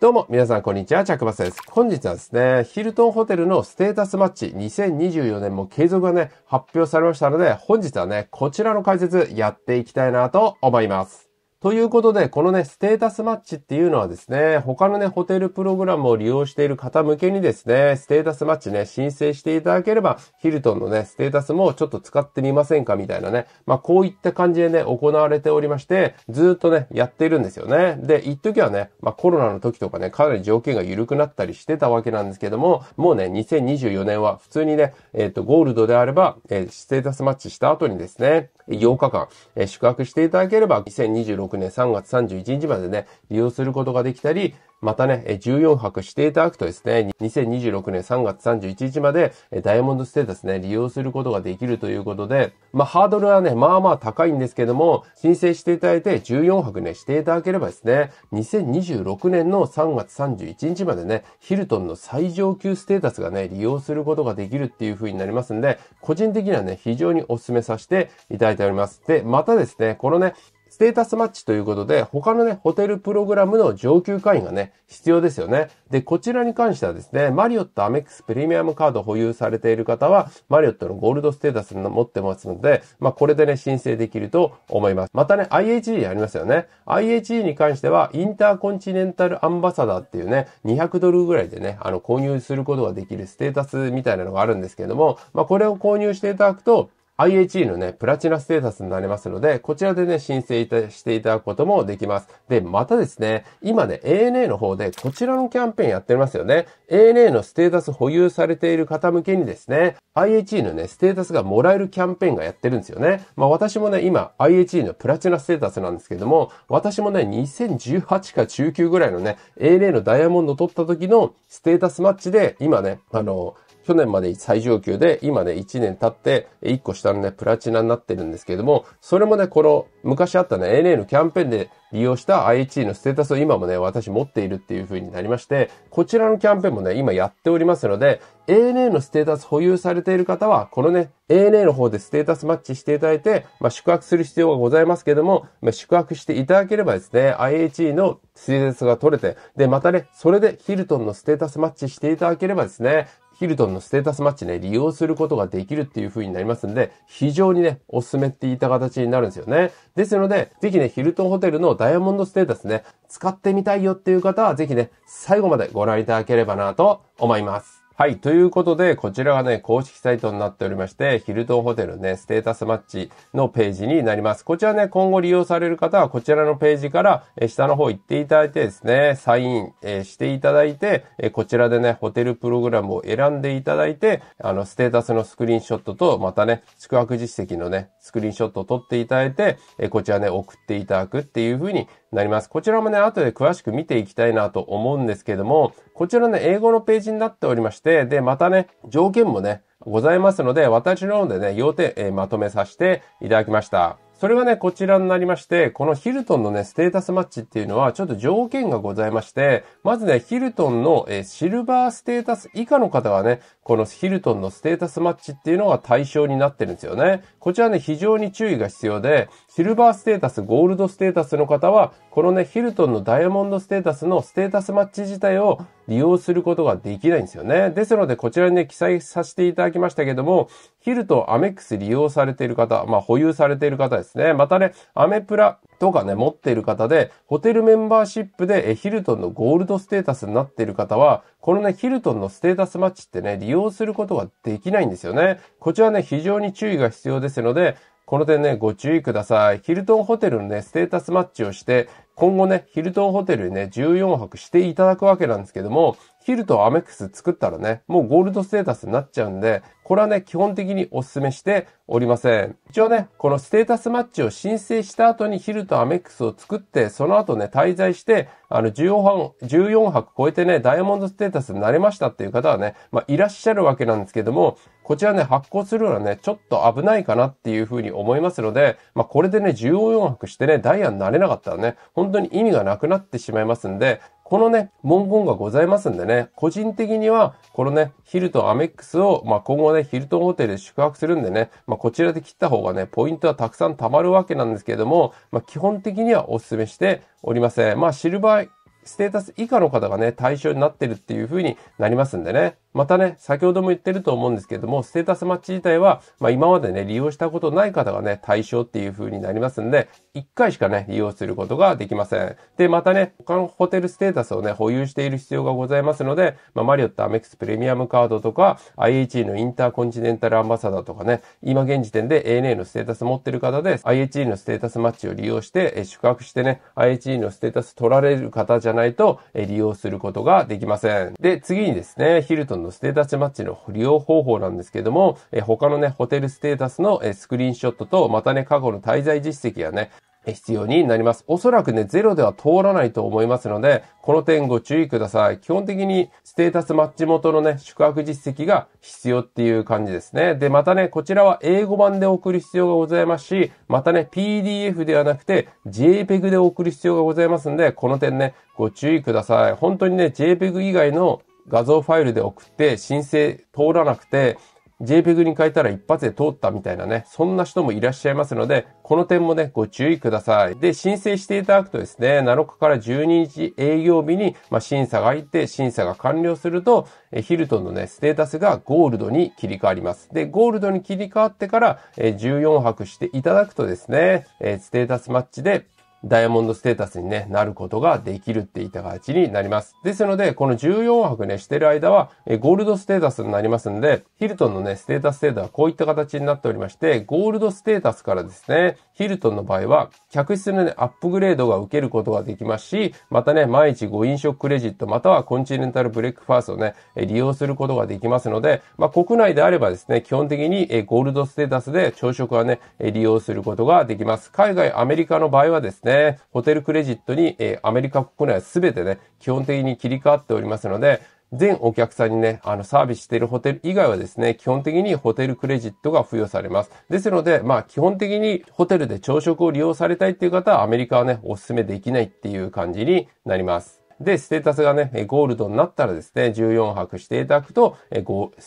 どうも、皆さん、こんにちは。チャックバスです。本日はですね、ヒルトンホテルのステータスマッチ2024年も継続がね、発表されましたので、本日はね、こちらの解説やっていきたいなと思います。ということで、このね、ステータスマッチっていうのはですね、他のね、ホテルプログラムを利用している方向けにですね、ステータスマッチね、申請していただければ、ヒルトンのね、ステータスもちょっと使ってみませんかみたいなね、まあ、こういった感じでね、行われておりまして、ずっとね、やっているんですよね。で、一時はね、まあ、コロナの時とかね、かなり条件が緩くなったりしてたわけなんですけども、もうね、2024年は普通にね、えっ、ー、と、ゴールドであれば、えー、ステータスマッチした後にですね、8日間、えー、宿泊していただければ、2026 2 0 6年3月31日までね、利用することができたり、またね、14泊していただくとですね、2026年3月31日まで、ダイヤモンドステータスね、利用することができるということで、まあ、ハードルはね、まあまあ高いんですけども、申請していただいて14泊ね、していただければですね、2026年の3月31日までね、ヒルトンの最上級ステータスがね、利用することができるっていう風になりますんで、個人的にはね、非常にお勧めさせていただいております。で、またですね、このね、ステータスマッチということで、他のね、ホテルプログラムの上級会員がね、必要ですよね。で、こちらに関してはですね、マリオットアメックスプレミアムカード保有されている方は、マリオットのゴールドステータス持ってますので、まあ、これでね、申請できると思います。またね、IHE ありますよね。IHE に関しては、インターコンチネンタルアンバサダーっていうね、200ドルぐらいでね、あの、購入することができるステータスみたいなのがあるんですけれども、まあ、これを購入していただくと、IHE のね、プラチナステータスになりますので、こちらでね、申請していただくこともできます。で、またですね、今ね、ANA の方でこちらのキャンペーンやってますよね。ANA のステータス保有されている方向けにですね、IHE のね、ステータスがもらえるキャンペーンがやってるんですよね。まあ私もね、今、IHE のプラチナステータスなんですけども、私もね、2018か19ぐらいのね、ANA のダイヤモンド取った時のステータスマッチで、今ね、あの、去年まで最上級で、今ね、1年経って、1個下のね、プラチナになってるんですけれども、それもね、この、昔あったね、ANA のキャンペーンで利用した IHE のステータスを今もね、私持っているっていう風になりまして、こちらのキャンペーンもね、今やっておりますので、ANA のステータス保有されている方は、このね、ANA の方でステータスマッチしていただいて、まあ、宿泊する必要がございますけども、まあ、宿泊していただければですね、IHE のステータスが取れて、で、またね、それでヒルトンのステータスマッチしていただければですね、ヒルトンのステータスマッチね、利用することができるっていう風になりますんで、非常にね、おすすめって言った形になるんですよね。ですので、ぜひね、ヒルトンホテルのダイヤモンドステータスね、使ってみたいよっていう方は、ぜひね、最後までご覧いただければなと思います。はい。ということで、こちらがね、公式サイトになっておりまして、ヒルトンホテルね、ステータスマッチのページになります。こちらね、今後利用される方は、こちらのページから、え下の方行っていただいてですね、サイン、えしていただいて、えこちらでね、ホテルプログラムを選んでいただいて、あの、ステータスのスクリーンショットと、またね、宿泊実績のね、スクリーンショットを撮っていただいて、えこちらね、送っていただくっていう風になります。こちらもね、後で詳しく見ていきたいなと思うんですけども、こちらね、英語のページになっておりまして、で、またね、条件もね、ございますので、私の方でね、要点、えー、まとめさせていただきました。それがね、こちらになりまして、このヒルトンのね、ステータスマッチっていうのは、ちょっと条件がございまして、まずね、ヒルトンの、えシルバーステータス以下の方はね、このヒルトンのステータスマッチっていうのが対象になってるんですよね。こちらね、非常に注意が必要で、シルバーステータス、ゴールドステータスの方は、このね、ヒルトンのダイヤモンドステータスのステータスマッチ自体を、利用することができないんですよね。ですので、こちらにね、記載させていただきましたけども、ヒルとアメックス利用されている方、まあ、保有されている方ですね。またね、アメプラとかね、持っている方で、ホテルメンバーシップでヒルトンのゴールドステータスになっている方は、このね、ヒルトンのステータスマッチってね、利用することができないんですよね。こちらね、非常に注意が必要ですので、この点ね、ご注意ください。ヒルトンホテルのね、ステータスマッチをして、今後ね、ヒルトンホテルにね、14泊していただくわけなんですけども、ヒルトンアメックス作ったらね、もうゴールドステータスになっちゃうんで、これはね、基本的にお勧めしておりません。一応ね、このステータスマッチを申請した後にヒルトンアメックスを作って、その後ね、滞在して、あの14、14泊超えてね、ダイヤモンドステータスになれましたっていう方はね、まあ、いらっしゃるわけなんですけども、こちらね、発行するのはね、ちょっと危ないかなっていうふうに思いますので、まあ、これでね、1横4拍してね、ダイヤになれなかったらね、本当に意味がなくなってしまいますんで、このね、文言がございますんでね、個人的には、このね、ヒルトンアメックスを、まあ、今後ね、ヒルトンホテルで宿泊するんでね、まあ、こちらで切った方がね、ポイントはたくさん貯まるわけなんですけれども、まあ、基本的にはお勧めしておりません。まあ、シルバーステータス以下の方がね、対象になってるっていう風になりますんでね。またね、先ほども言ってると思うんですけども、ステータスマッチ自体は、まあ、今までね、利用したことない方がね、対象っていう風になりますんで、1回しかね、利用することができません。で、またね、他のホテルステータスをね、保有している必要がございますので、まあ、マリオットアメックスプレミアムカードとか、IHE のインターコンチネンタルアンバサダーとかね、今現時点で ANA のステータス持ってる方で、IHE のステータスマッチを利用して、宿泊してね、IHE のステータス取られる方じゃないと、利用することができません。で、次にですね、ヒルトンののステータスマッチの利用方法なんですけども、え他のね、ホテルステータスの、えスクリーンショットと、またね、過去の滞在実績がね、必要になります。おそらくね、ゼロでは通らないと思いますので、この点ご注意ください。基本的にステータスマッチ元のね、宿泊実績が必要っていう感じですね。で、またね、こちらは英語版で送る必要がございますし、またね、PDF ではなくて JPEG で送る必要がございますんで、この点ね、ご注意ください。本当にね、JPEG 以外の画像ファイルで送って申請通らなくて JPEG に変えたら一発で通ったみたいなね、そんな人もいらっしゃいますので、この点もね、ご注意ください。で、申請していただくとですね、7日から12日営業日に、まあ、審査が入って、審査が完了すると、えヒルトンのね、ステータスがゴールドに切り替わります。で、ゴールドに切り替わってから、え14泊していただくとですね、えステータスマッチでダイヤモンドステータスに、ね、なることができるっていった形になります。ですので、この14泊ね、してる間は、ゴールドステータスになりますんで、ヒルトンのね、ステータス制度はこういった形になっておりまして、ゴールドステータスからですね、ヒルトンの場合は、客室のね、アップグレードが受けることができますし、またね、毎日ご飲食クレジット、またはコンチネンタルブレックファーストをね、利用することができますので、まあ、国内であればですね、基本的にゴールドステータスで朝食はね、利用することができます。海外、アメリカの場合はですね、ね。ホテルクレジットに、えアメリカ国内は全てね、基本的に切り替わっておりますので、全お客さんにね、あの、サービスしているホテル以外はですね、基本的にホテルクレジットが付与されます。ですので、まあ、基本的にホテルで朝食を利用されたいっていう方は、アメリカはね、お勧めできないっていう感じになります。で、ステータスがね、ゴールドになったらですね、14泊していただくと、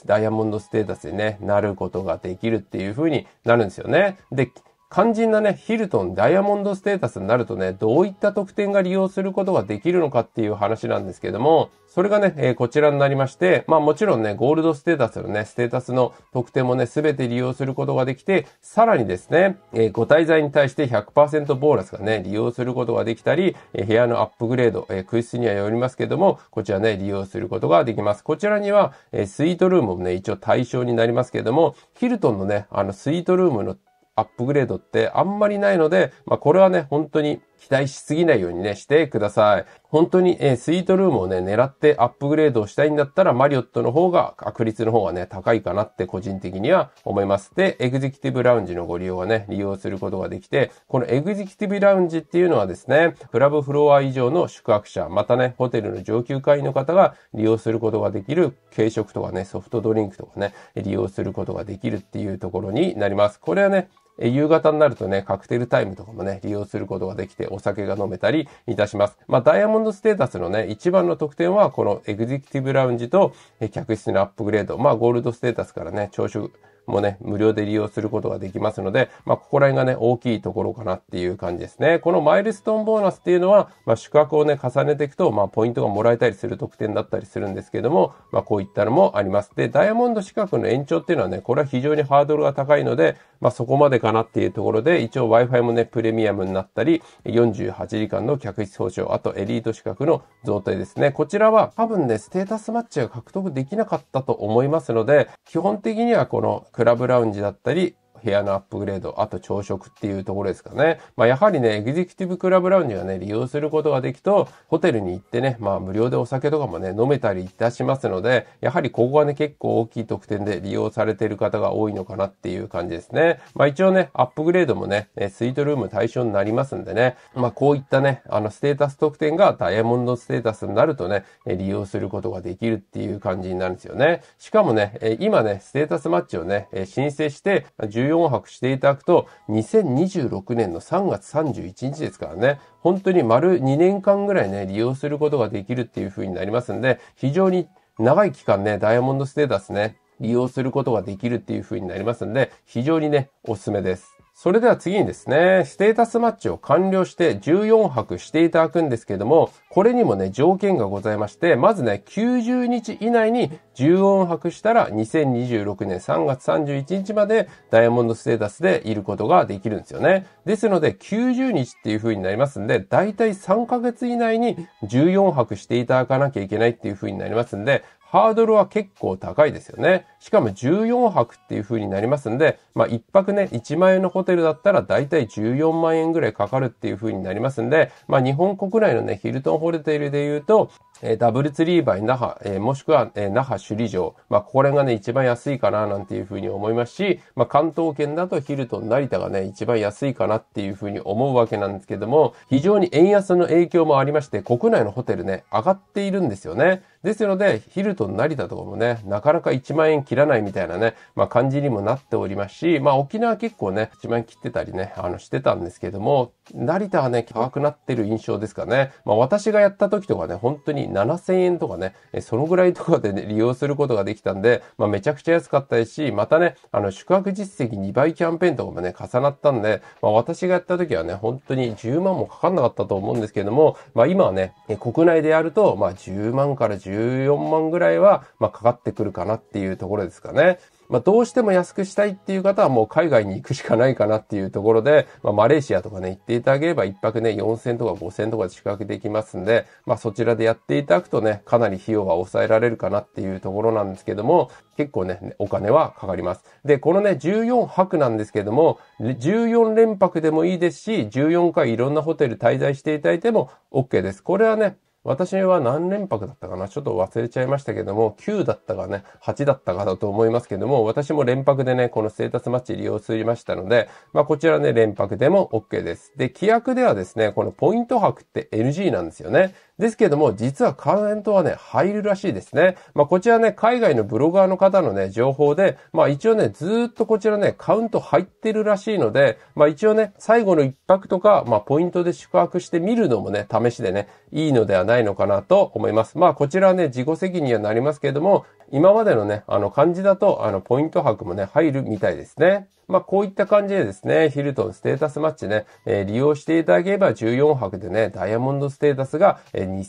ダイヤモンドステータスに、ね、なることができるっていう風になるんですよね。で、肝心なね、ヒルトン、ダイヤモンドステータスになるとね、どういった特典が利用することができるのかっていう話なんですけども、それがね、えー、こちらになりまして、まあもちろんね、ゴールドステータスのね、ステータスの特典もね、すべて利用することができて、さらにですね、えー、ご滞在に対して100%ボーナスがね、利用することができたり、えー、部屋のアップグレード、えー、空室にはよりますけども、こちらね、利用することができます。こちらには、えー、スイートルームもね、一応対象になりますけども、ヒルトンのね、あの、スイートルームのアップグレードってあんまりないので、まあ、これはね、本当に期待しすぎないようにね、してください。本当に、えー、スイートルームをね、狙ってアップグレードをしたいんだったら、マリオットの方が、確率の方がね、高いかなって個人的には思います。で、エグゼキティブラウンジのご利用はね、利用することができて、このエグゼキティブラウンジっていうのはですね、クラブフロア以上の宿泊者、またね、ホテルの上級会員の方が利用することができる軽食とかね、ソフトドリンクとかね、利用することができるっていうところになります。これはね、え夕方になるとね、カクテルタイムとかもね、利用することができて、お酒が飲めたりいたします。まあ、ダイヤモンドステータスのね、一番の特典は、このエグゼクティブラウンジと、え客室のアップグレード、まあ、ゴールドステータスからね、朝食、もね、無料で利用することができますので、まあ、ここら辺がね、大きいところかなっていう感じですね。このマイルストーンボーナスっていうのは、まあ、宿泊をね、重ねていくと、まあ、ポイントがもらえたりする特典だったりするんですけども、まあ、こういったのもあります。で、ダイヤモンド資格の延長っていうのはね、これは非常にハードルが高いので、まあ、そこまでかなっていうところで、一応 Wi-Fi もね、プレミアムになったり、48時間の客室保証、あとエリート資格の贈呈ですね。こちらは多分ね、ステータスマッチが獲得できなかったと思いますので、基本的にはこのクラブラウンジだったり、部屋のアップグレード、あと朝食っていうところですかね。まあ、やはりね、エグゼクティブクラブラウンジはね、利用することができと、ホテルに行ってね、まあ、無料でお酒とかもね、飲めたりいたしますので、やはりここがね、結構大きい特典で利用されている方が多いのかなっていう感じですね。まあ、一応ね、アップグレードもね、スイートルーム対象になりますんでね、まあ、こういったね、あの、ステータス特典がダイヤモンドステータスになるとね、利用することができるっていう感じになるんですよね。しかもね、今ね、ステータスマッチをね、申請して、重4泊していただくと、2026年の3月31日ですからね、本当に丸2年間ぐらいね、利用することができるっていう風になりますんで、非常に長い期間ね、ダイヤモンドステータスね、利用することができるっていう風になりますんで、非常にね、おすすめです。それでは次にですね、ステータスマッチを完了して14泊していただくんですけども、これにもね、条件がございまして、まずね、90日以内に14泊したら2026年3月31日までダイヤモンドステータスでいることができるんですよね。ですので、90日っていう風になりますんで、だいたい3ヶ月以内に14泊していただかなきゃいけないっていう風になりますんで、ハードルは結構高いですよね。しかも14泊っていう風になりますんで、まあ1泊ね、1万円のホテルだったら大体14万円ぐらいかかるっていう風になりますんで、まあ日本国内のね、ヒルトンホテルで言うと、えダブルツリーバイ那覇、えもしくは、え那覇首里城。まあ、これがね、一番安いかな、なんていうふうに思いますし、まあ、関東圏だとヒルトン、成田がね、一番安いかなっていうふうに思うわけなんですけども、非常に円安の影響もありまして、国内のホテルね、上がっているんですよね。ですので、ヒルトン成田とかもね、なかなか1万円切らないみたいなね、まあ感じにもなっておりますし、まあ沖縄結構ね、1万円切ってたりね、あのしてたんですけども、成田はね、高くなってる印象ですかね。まあ私がやった時とかね、本当に7000円とかね、そのぐらいとかで、ね、利用することができたんで、まあ、めちゃくちゃ安かったですし、またね、あの、宿泊実績2倍キャンペーンとかもね、重なったんで、まあ、私がやった時はね、本当に10万もかかんなかったと思うんですけれども、まあ、今はね、国内でやると、まあ、10万から14万ぐらいは、まあ、かかってくるかなっていうところですかね。まあ、どうしても安くしたいっていう方はもう海外に行くしかないかなっていうところで、まあ、マレーシアとかね、行っていただければ一泊ね、4000とか5000とかで宿泊できますんで、まあ、そちらでやっていただくとね、かなり費用は抑えられるかなっていうところなんですけども、結構ね、お金はかかります。で、このね、14泊なんですけども、14連泊でもいいですし、14回いろんなホテル滞在していただいても OK です。これはね、私は何連泊だったかなちょっと忘れちゃいましたけども、9だったかね、8だったかだと思いますけども、私も連泊でね、このステータスマッチ利用していましたので、まあこちらね、連泊でも OK です。で、規約ではですね、このポイント泊って NG なんですよね。ですけれども、実はカネントはね、入るらしいですね。まあ、こちらね、海外のブロガーの方のね、情報で、まあ、一応ね、ずっとこちらね、カウント入ってるらしいので、まあ、一応ね、最後の一泊とか、まあ、ポイントで宿泊してみるのもね、試しでね、いいのではないのかなと思います。まあ、こちらね、自己責任はなりますけれども、今までのね、あの感じだと、あの、ポイント泊もね、入るみたいですね。まあ、こういった感じでですね、ヒルトンステータスマッチね、えー、利用していただければ14泊でね、ダイヤモンドステータスが、えー、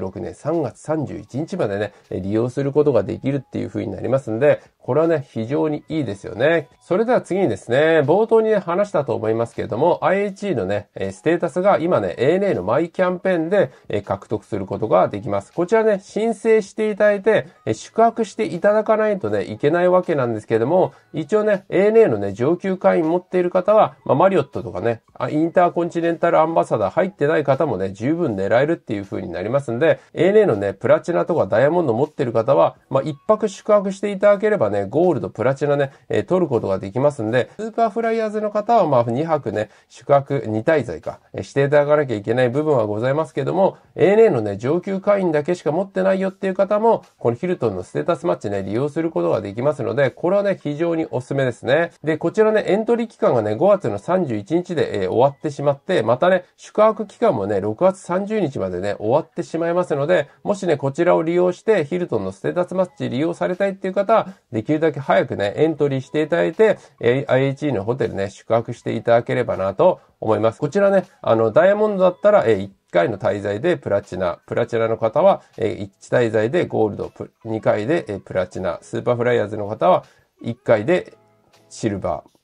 2026年3月31日までね、利用することができるっていう風になりますんで、これはね、非常にいいですよね。それでは次にですね、冒頭に、ね、話したと思いますけれども、IHE のね、ステータスが今ね、ANA のマイキャンペーンで獲得することができます。こちらね、申請していただいて、宿泊泊していただかないとね、いけないわけなんですけども、一応ね、ANA のね、上級会員持っている方は、まあ、マリオットとかねあ、インターコンチネンタルアンバサダー入ってない方もね、十分狙えるっていう風になりますんで、ANA のね、プラチナとかダイヤモンド持ってる方は、まあ、一泊宿泊していただければね、ゴールド、プラチナね、えー、取ることができますんで、スーパーフライヤーズの方は、まあ、2泊ね、宿泊2滞在か、えしていただかなきゃいけない部分はございますけども、ANA のね、上級会員だけしか持ってないよっていう方も、このヒルトンのステタスマッチね、利用することができますので、これはね、非常におすすめですね。で、こちらね、エントリー期間がね、5月の31日で、えー、終わってしまって、またね、宿泊期間もね、6月30日までね、終わってしまいますので、もしね、こちらを利用して、ヒルトンのステータスマッチ利用されたいっていう方、できるだけ早くね、エントリーしていただいて、え IHE のホテルね、宿泊していただければなと思います。こちらね、あの、ダイヤモンドだったら、えー回の滞在でプラチナ、プラチナの方は、え1滞在でゴールド、2回で、プラチナ、スーパーフライヤーズの方は1回でシルバー、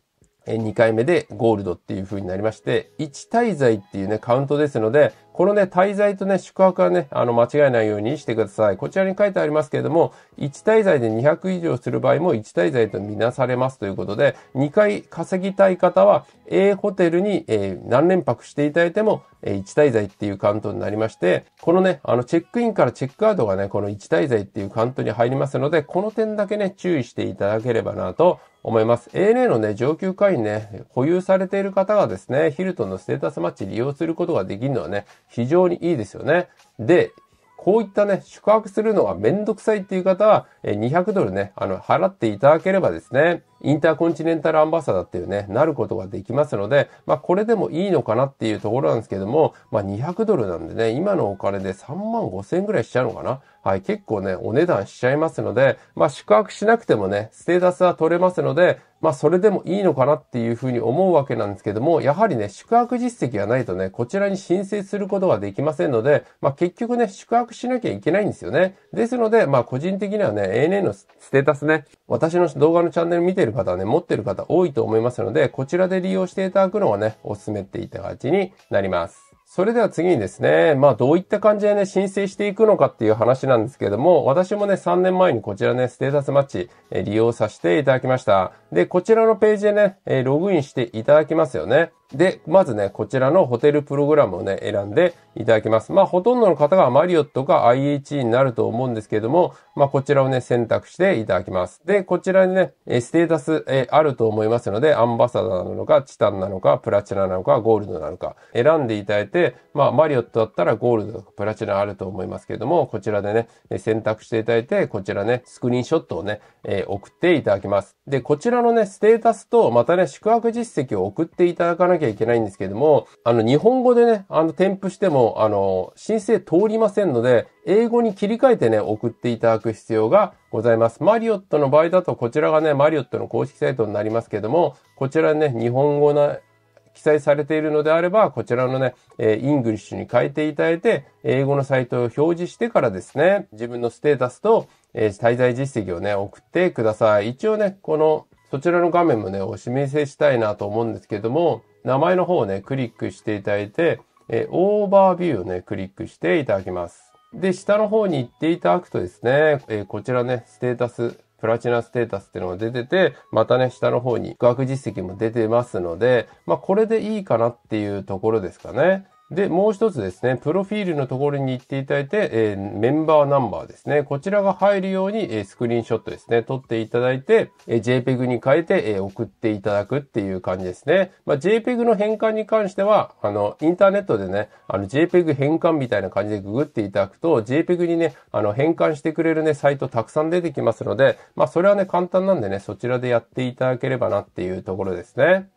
2回目でゴールドっていう風になりまして、1滞在っていうね、カウントですので、このね、滞在とね、宿泊はね、あの、間違えないようにしてください。こちらに書いてありますけれども、1滞在で200以上する場合も1滞在とみなされますということで、2回稼ぎたい方は、A ホテルに、え何連泊していただいても、え1滞在っていうカウントになりまして、このね、あの、チェックインからチェックアウトがね、この1滞在っていうカウントに入りますので、この点だけね、注意していただければなと思います。ANA のね、上級会員ね、保有されている方がですね、ヒルトンのステータスマッチ利用することができるのはね、非常にいいですよね。で、こういったね、宿泊するのがめんどくさいっていう方は、200ドルね、あの、払っていただければですね、インターコンチネンタルアンバサダーっていうね、なることができますので、まあこれでもいいのかなっていうところなんですけども、まあ200ドルなんでね、今のお金で3万5千円ぐらいしちゃうのかなはい、結構ね、お値段しちゃいますので、まあ宿泊しなくてもね、ステータスは取れますので、まあそれでもいいのかなっていうふうに思うわけなんですけども、やはりね、宿泊実績がないとね、こちらに申請することができませんので、まあ結局ね、宿泊しなきゃいけないんですよね。ですので、まあ個人的にはね、ANA のステータスね、私の動画のチャンネル見てる方はね、持ってる方多いと思いますので、こちらで利用していただくのがね、お勧めっていただきになります。それでは次にですね、まあどういった感じでね、申請していくのかっていう話なんですけれども、私もね、3年前にこちらね、ステータスマッチ、え利用させていただきました。で、こちらのページでね、えログインしていただきますよね。で、まずね、こちらのホテルプログラムをね、選んでいただきます。まあ、ほとんどの方がマリオットか IHE になると思うんですけれども、まあ、こちらをね、選択していただきます。で、こちらにね、ステータスあると思いますので、アンバサダーなのか、チタンなのか、プラチナなのか、ゴールドなのか、選んでいただいて、まあ、マリオットだったらゴールドとかプラチナあると思いますけれども、こちらでね、選択していただいて、こちらね、スクリーンショットをね、えー、送っていただきます。で、こちらのね、ステータスと、またね、宿泊実績を送っていただかなきゃきゃいけないんですけれども、あの、日本語でね、あの、添付しても、あの、申請通りませんので、英語に切り替えてね、送っていただく必要がございます。マリオットの場合だと、こちらがね、マリオットの公式サイトになりますけれども、こちらね、日本語の記載されているのであれば、こちらのね、えイングリッシュに変えていただいて、英語のサイトを表示してからですね、自分のステータスと、え滞在実績をね、送ってください。一応ね、このそちらの画面もね、お示ししたいなと思うんですけども、名前の方をね、クリックしていただいて、えオーバービューをね、クリックしていただきます。で、下の方に行っていただくとですね、えこちらね、ステータス、プラチナステータスっていうのが出てて、またね、下の方に学実績も出てますので、まあ、これでいいかなっていうところですかね。で、もう一つですね、プロフィールのところに行っていただいて、えー、メンバーナンバーですね。こちらが入るように、えー、スクリーンショットですね、撮っていただいて、えー、JPEG に変えて、え送っていただくっていう感じですね。まあ、JPEG の変換に関しては、あの、インターネットでね、あの、JPEG 変換みたいな感じでググっていただくと、JPEG にね、あの、変換してくれるね、サイトたくさん出てきますので、まあ、それはね、簡単なんでね、そちらでやっていただければなっていうところですね。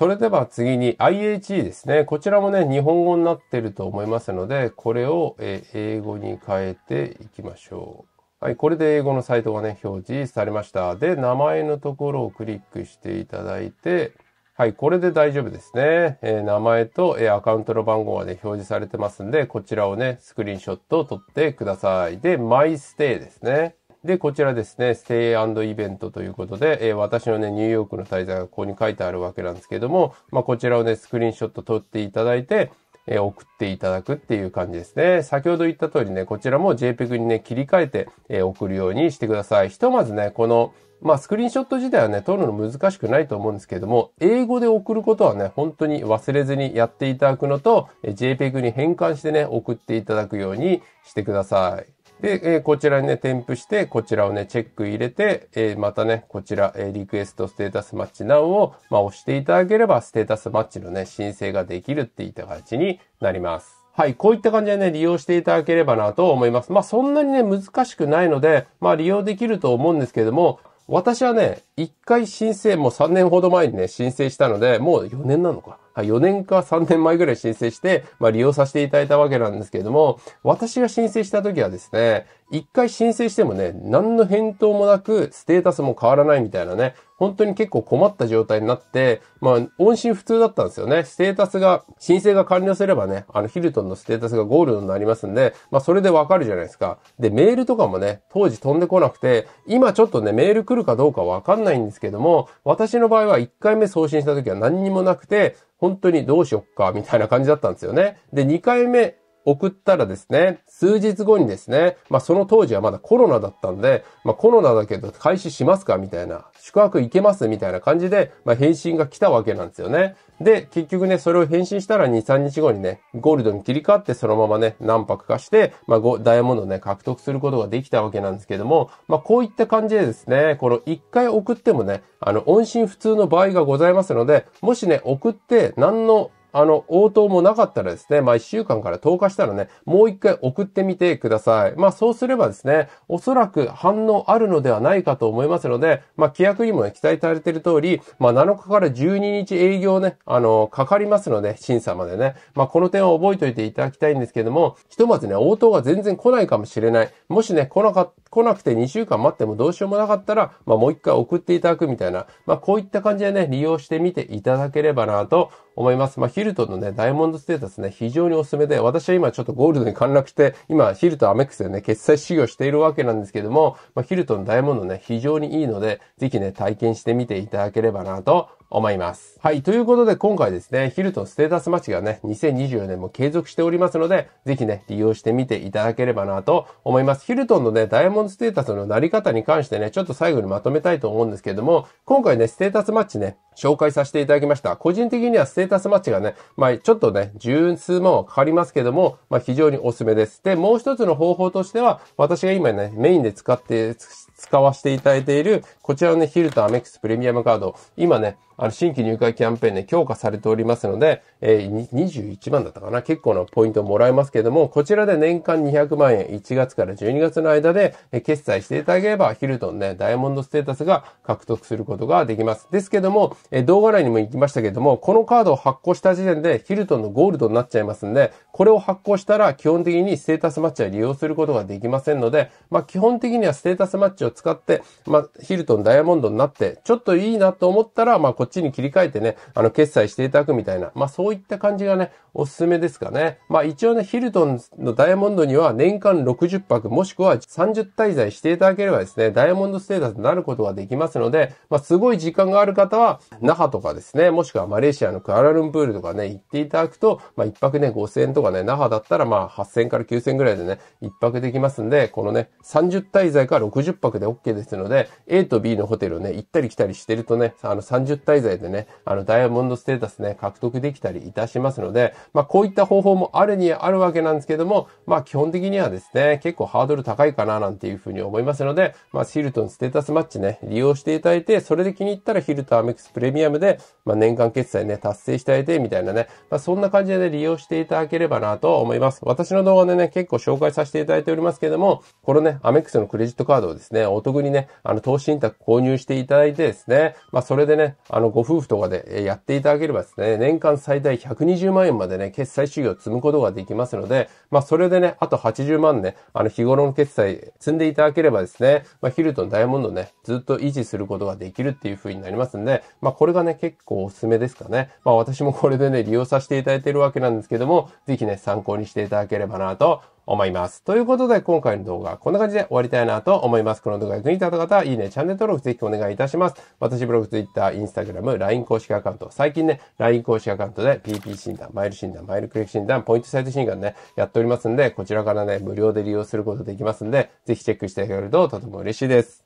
それでは次に IHE ですね。こちらもね、日本語になってると思いますので、これを英語に変えていきましょう。はい、これで英語のサイトがね、表示されました。で、名前のところをクリックしていただいて、はい、これで大丈夫ですね。えー、名前と、えー、アカウントの番号がね、表示されてますんで、こちらをね、スクリーンショットを撮ってください。で、マイステイですね。で、こちらですね、ステイイベントということで、えー、私のね、ニューヨークの滞在がここに書いてあるわけなんですけども、まあ、こちらをね、スクリーンショット撮っていただいて、えー、送っていただくっていう感じですね。先ほど言った通りね、こちらも JPEG にね、切り替えて、えー、送るようにしてください。ひとまずね、この、まあ、スクリーンショット自体はね、撮るの難しくないと思うんですけども、英語で送ることはね、本当に忘れずにやっていただくのと、JPEG に変換してね、送っていただくようにしてください。で、えー、こちらにね、添付して、こちらをね、チェック入れて、えー、またね、こちら、えー、リクエストステータスマッチ Now を、まあ、押していただければ、ステータスマッチのね、申請ができるっていった形になります。はい、こういった感じでね、利用していただければなと思います。まあ、そんなにね、難しくないので、まあ、利用できると思うんですけれども、私はね、一回申請、もう3年ほど前にね、申請したので、もう4年なのか。4年か3年前ぐらい申請して、まあ利用させていただいたわけなんですけれども、私が申請した時はですね、一回申請してもね、何の返答もなく、ステータスも変わらないみたいなね、本当に結構困った状態になって、まあ、音信不通だったんですよね。ステータスが、申請が完了すればね、あの、ヒルトンのステータスがゴールドになりますんで、まあ、それでわかるじゃないですか。で、メールとかもね、当時飛んでこなくて、今ちょっとね、メール来るかどうかわかんないんですけども、私の場合は1回目送信した時は何にもなくて、本当にどうしよっか、みたいな感じだったんですよね。で、2回目、送ったらですね、数日後にですね、まあその当時はまだコロナだったんで、まあコロナだけど開始しますかみたいな、宿泊行けますみたいな感じで、まあ返信が来たわけなんですよね。で、結局ね、それを返信したら2、3日後にね、ゴールドに切り替わってそのままね、何泊かして、まあダイヤモンドね、獲得することができたわけなんですけども、まあこういった感じでですね、この1回送ってもね、あの、音信不通の場合がございますので、もしね、送って何のあの、応答もなかったらですね、まあ1週間から10日したらね、もう一回送ってみてください。まあそうすればですね、おそらく反応あるのではないかと思いますので、まあ規約にも、ね、期待されている通り、まあ7日から12日営業ね、あの、かかりますので、審査までね。まあこの点は覚えておいていただきたいんですけども、ひとまずね、応答が全然来ないかもしれない。もしね、来なか、来なくて2週間待ってもどうしようもなかったら、まあもう一回送っていただくみたいな、まあこういった感じでね、利用してみていただければなと思います。まあ、ヒルトンのね、ダイヤモンドステータスね、非常におすすめで、私は今ちょっとゴールドに陥落して、今、ヒルトンアメックスでね、決済修行しているわけなんですけども、まあ、ヒルトンダイヤモンドね、非常にいいので、ぜひね、体験してみていただければなと思います。はい。ということで、今回ですね、ヒルトンステータスマッチがね、2024年も継続しておりますので、ぜひね、利用してみていただければなと思います。ヒルトンのね、ダイヤモンドステータスのなり方に関してね、ちょっと最後にまとめたいと思うんですけれども、今回ね、ステータスマッチね、紹介させていただきました。個人的にはステータスマッチがね、まあ、ちょっとね、十数万はかかりますけども、まあ、非常におすすめです。で、もう一つの方法としては、私が今ね、メインで使って、使わせていただいている、こちらのね、ヒルトンアメックスプレミアムカード、今ね、あの、新規入会キャンペーンで強化されておりますので、えー、21万だったかな結構なポイントもらえますけれども、こちらで年間200万円、1月から12月の間で、え決済していただければ、ヒルトンね、ダイヤモンドステータスが獲得することができます。ですけども、え動画内にも行きましたけれども、このカードを発行した時点で、ヒルトンのゴールドになっちゃいますんで、これを発行したら、基本的にステータスマッチは利用することができませんので、まあ、基本的にはステータスマッチを使って、まあ、ヒルトンダイヤモンドになって、ちょっといいなと思ったら、まあ、こちに切り替えてね、あの、決済していただくみたいな、まあそういった感じがね、おすすめですかね。まあ一応ね、ヒルトンのダイヤモンドには年間60泊もしくは30滞在していただければですね、ダイヤモンドステータスになることができますので、まあすごい時間がある方は、那覇とかですね、もしくはマレーシアのクアラルンプールとかね、行っていただくと、まあ一泊ね、5000円とかね、那覇だったらまあ8000から9000ぐらいでね、一泊できますんで、このね、30滞在か60泊で OK ですので、A と B のホテルをね、行ったり来たりしてるとね、あの30滞在在でね、あの、ダイヤモンドステータスね、獲得できたりいたしますので、まあ、こういった方法もあるにあるわけなんですけども、まあ、基本的にはですね、結構ハードル高いかななんていうふうに思いますので、まあ、ヒルトンステータスマッチね、利用していただいて、それで気に入ったらヒルトアメックスプレミアムで、まあ、年間決済ね、達成していただいて、みたいなね、まあ、そんな感じで、ね、利用していただければなと思います。私の動画でね、結構紹介させていただいておりますけども、このね、アメックスのクレジットカードをですね、お得にね、あの、投資信託購入していただいてですね、まあ、それでね、あのあの、ご夫婦とかでやっていただければですね、年間最大120万円までね、決済修行を積むことができますので、まあ、それでね、あと80万ね、あの、日頃の決済積んでいただければですね、まあ、ヒルトンダイヤモンドね、ずっと維持することができるっていう風になりますんで、まあ、これがね、結構おすすめですかね。まあ、私もこれでね、利用させていただいてるわけなんですけども、ぜひね、参考にしていただければなと思います。ということで、今回の動画はこんな感じで終わりたいなと思います。この動画が気に入った方は、いいね、チャンネル登録ぜひお願いいたします。私ブログ、ツイッター、イン Instagram、LINE 公式アカウント、最近ね、LINE 公式アカウントで PP 診断、マイル診断、マイルクック診断、ポイントサイト診断ね、やっておりますんで、こちらからね、無料で利用することできますんで、ぜひチェックしていただけるととても嬉しいです。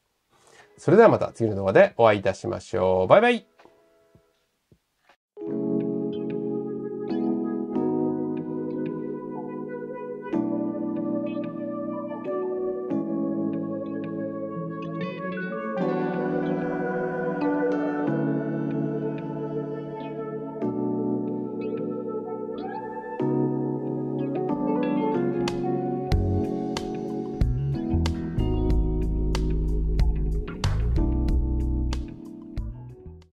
それではまた次の動画でお会いいたしましょう。バイバイ